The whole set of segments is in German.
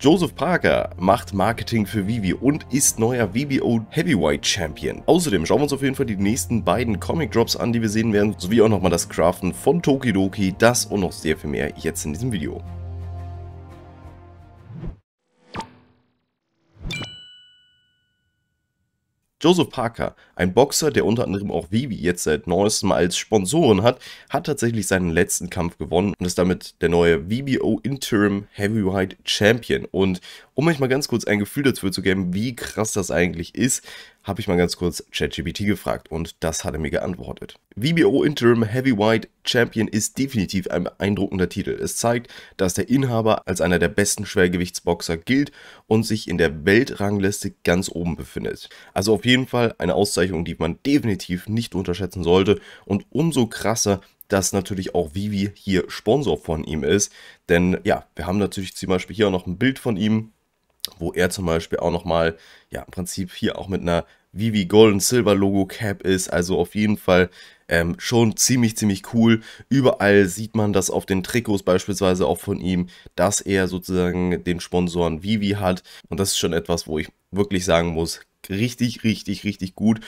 Joseph Parker macht Marketing für Vivi und ist neuer VBO Heavyweight Champion. Außerdem schauen wir uns auf jeden Fall die nächsten beiden Comic Drops an, die wir sehen werden, sowie auch nochmal das Craften von Tokidoki, das und noch sehr viel mehr jetzt in diesem Video. Joseph Parker, ein Boxer, der unter anderem auch Vivi jetzt seit neuestem als Sponsoren hat, hat tatsächlich seinen letzten Kampf gewonnen und ist damit der neue VBO Interim Heavyweight Champion. Und um euch mal ganz kurz ein Gefühl dafür zu geben, wie krass das eigentlich ist, habe ich mal ganz kurz ChatGPT gefragt und das hat er mir geantwortet. VBO Interim Heavyweight Champion ist definitiv ein beeindruckender Titel. Es zeigt, dass der Inhaber als einer der besten Schwergewichtsboxer gilt und sich in der Weltrangliste ganz oben befindet. Also auf jeden Fall eine Auszeichnung, die man definitiv nicht unterschätzen sollte und umso krasser, dass natürlich auch Vivi hier Sponsor von ihm ist. Denn ja, wir haben natürlich zum Beispiel hier auch noch ein Bild von ihm, wo er zum Beispiel auch nochmal, ja, im Prinzip hier auch mit einer Vivi Gold und Silver Logo Cap ist. Also auf jeden Fall ähm, schon ziemlich, ziemlich cool. Überall sieht man das auf den Trikots beispielsweise auch von ihm, dass er sozusagen den Sponsoren Vivi hat. Und das ist schon etwas, wo ich wirklich sagen muss, richtig, richtig, richtig gut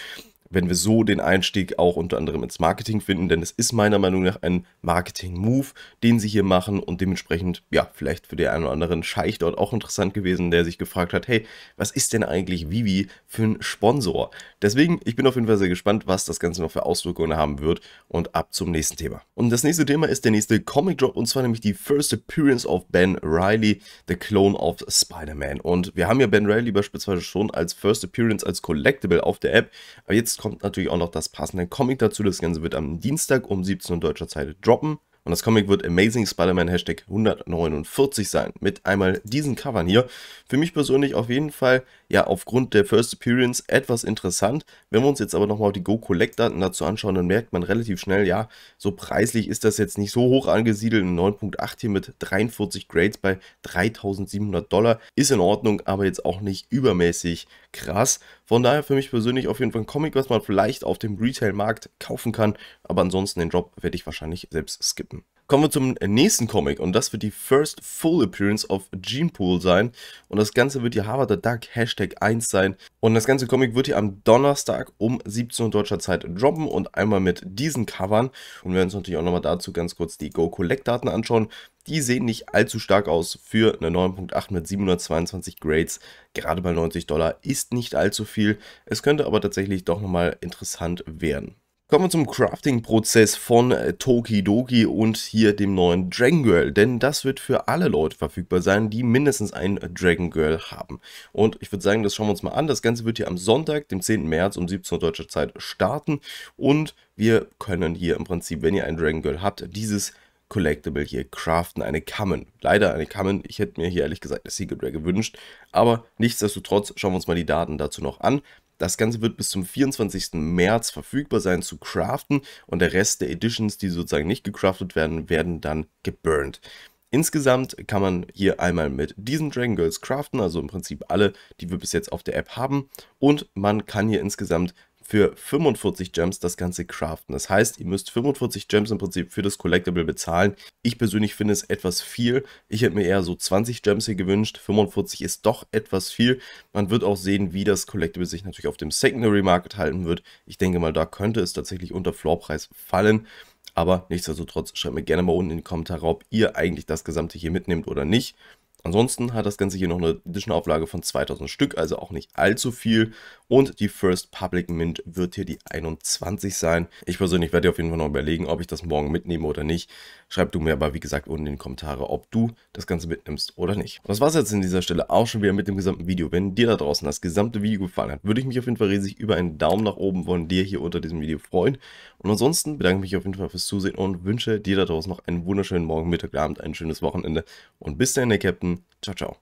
wenn wir so den Einstieg auch unter anderem ins Marketing finden, denn es ist meiner Meinung nach ein Marketing-Move, den sie hier machen und dementsprechend, ja, vielleicht für den einen oder anderen Scheich dort auch interessant gewesen, der sich gefragt hat, hey, was ist denn eigentlich Vivi für ein Sponsor? Deswegen, ich bin auf jeden Fall sehr gespannt, was das Ganze noch für Auswirkungen haben wird und ab zum nächsten Thema. Und das nächste Thema ist der nächste Comic-Drop und zwar nämlich die First Appearance of Ben Riley, The Clone of Spider-Man. Und wir haben ja Ben Riley beispielsweise schon als First Appearance als Collectible auf der App, aber jetzt kommt natürlich auch noch das passende Comic dazu. Das Ganze wird am Dienstag um 17 Uhr deutscher Zeit droppen. Und das Comic wird Amazing Spider-Man Hashtag 149 sein. Mit einmal diesen Covern hier. Für mich persönlich auf jeden Fall, ja, aufgrund der First Appearance etwas interessant. Wenn wir uns jetzt aber nochmal die Go-Collect-Daten dazu anschauen, dann merkt man relativ schnell, ja, so preislich ist das jetzt nicht so hoch angesiedelt. 9.8 hier mit 43 Grades bei 3700 Dollar. Ist in Ordnung, aber jetzt auch nicht übermäßig krass. Von daher für mich persönlich auf jeden Fall ein Comic, was man vielleicht auf dem Retail-Markt kaufen kann. Aber ansonsten den Drop werde ich wahrscheinlich selbst skippen. Kommen wir zum nächsten Comic und das wird die First Full Appearance of Gene Pool sein und das Ganze wird die Harvard the Duck Hashtag 1 sein und das ganze Comic wird hier am Donnerstag um 17 Uhr deutscher Zeit droppen und einmal mit diesen Covern und wir werden uns natürlich auch nochmal dazu ganz kurz die Go Collect Daten anschauen. Die sehen nicht allzu stark aus für eine 9.8 mit 722 Grades. Gerade bei 90 Dollar ist nicht allzu viel. Es könnte aber tatsächlich doch nochmal interessant werden. Kommen wir zum Crafting-Prozess von äh, Tokidoki und hier dem neuen Dragon Girl, denn das wird für alle Leute verfügbar sein, die mindestens ein Dragon Girl haben. Und ich würde sagen, das schauen wir uns mal an. Das Ganze wird hier am Sonntag, dem 10. März um 17 Uhr deutscher Zeit starten und wir können hier im Prinzip, wenn ihr ein Dragon Girl habt, dieses Collectible hier craften, eine Kammen. Leider eine Kammen, ich hätte mir hier ehrlich gesagt eine Secret Rare gewünscht, aber nichtsdestotrotz schauen wir uns mal die Daten dazu noch an. Das Ganze wird bis zum 24. März verfügbar sein zu craften und der Rest der Editions, die sozusagen nicht gecraftet werden, werden dann geburnt. Insgesamt kann man hier einmal mit diesen Dragon Girls craften, also im Prinzip alle, die wir bis jetzt auf der App haben. Und man kann hier insgesamt für 45 Gems das Ganze craften. Das heißt, ihr müsst 45 Gems im Prinzip für das Collectible bezahlen. Ich persönlich finde es etwas viel. Ich hätte mir eher so 20 Gems hier gewünscht. 45 ist doch etwas viel. Man wird auch sehen, wie das Collectible sich natürlich auf dem Secondary Market halten wird. Ich denke mal, da könnte es tatsächlich unter Floorpreis fallen. Aber nichtsdestotrotz, schreibt mir gerne mal unten in die Kommentare, ob ihr eigentlich das Gesamte hier mitnehmt oder nicht. Ansonsten hat das Ganze hier noch eine Edition-Auflage von 2000 Stück, also auch nicht allzu viel. Und die First Public Mint wird hier die 21 sein. Ich persönlich werde dir auf jeden Fall noch überlegen, ob ich das morgen mitnehme oder nicht. Schreib du mir aber, wie gesagt, unten in die Kommentare, ob du das Ganze mitnimmst oder nicht. Und das war es jetzt an dieser Stelle auch schon wieder mit dem gesamten Video. Wenn dir da draußen das gesamte Video gefallen hat, würde ich mich auf jeden Fall riesig über einen Daumen nach oben von dir hier unter diesem Video freuen. Und ansonsten bedanke ich mich auf jeden Fall fürs Zusehen und wünsche dir da draußen noch einen wunderschönen Morgen, Mittag, Abend, ein schönes Wochenende. Und bis dann, der Captain ciao, ciao.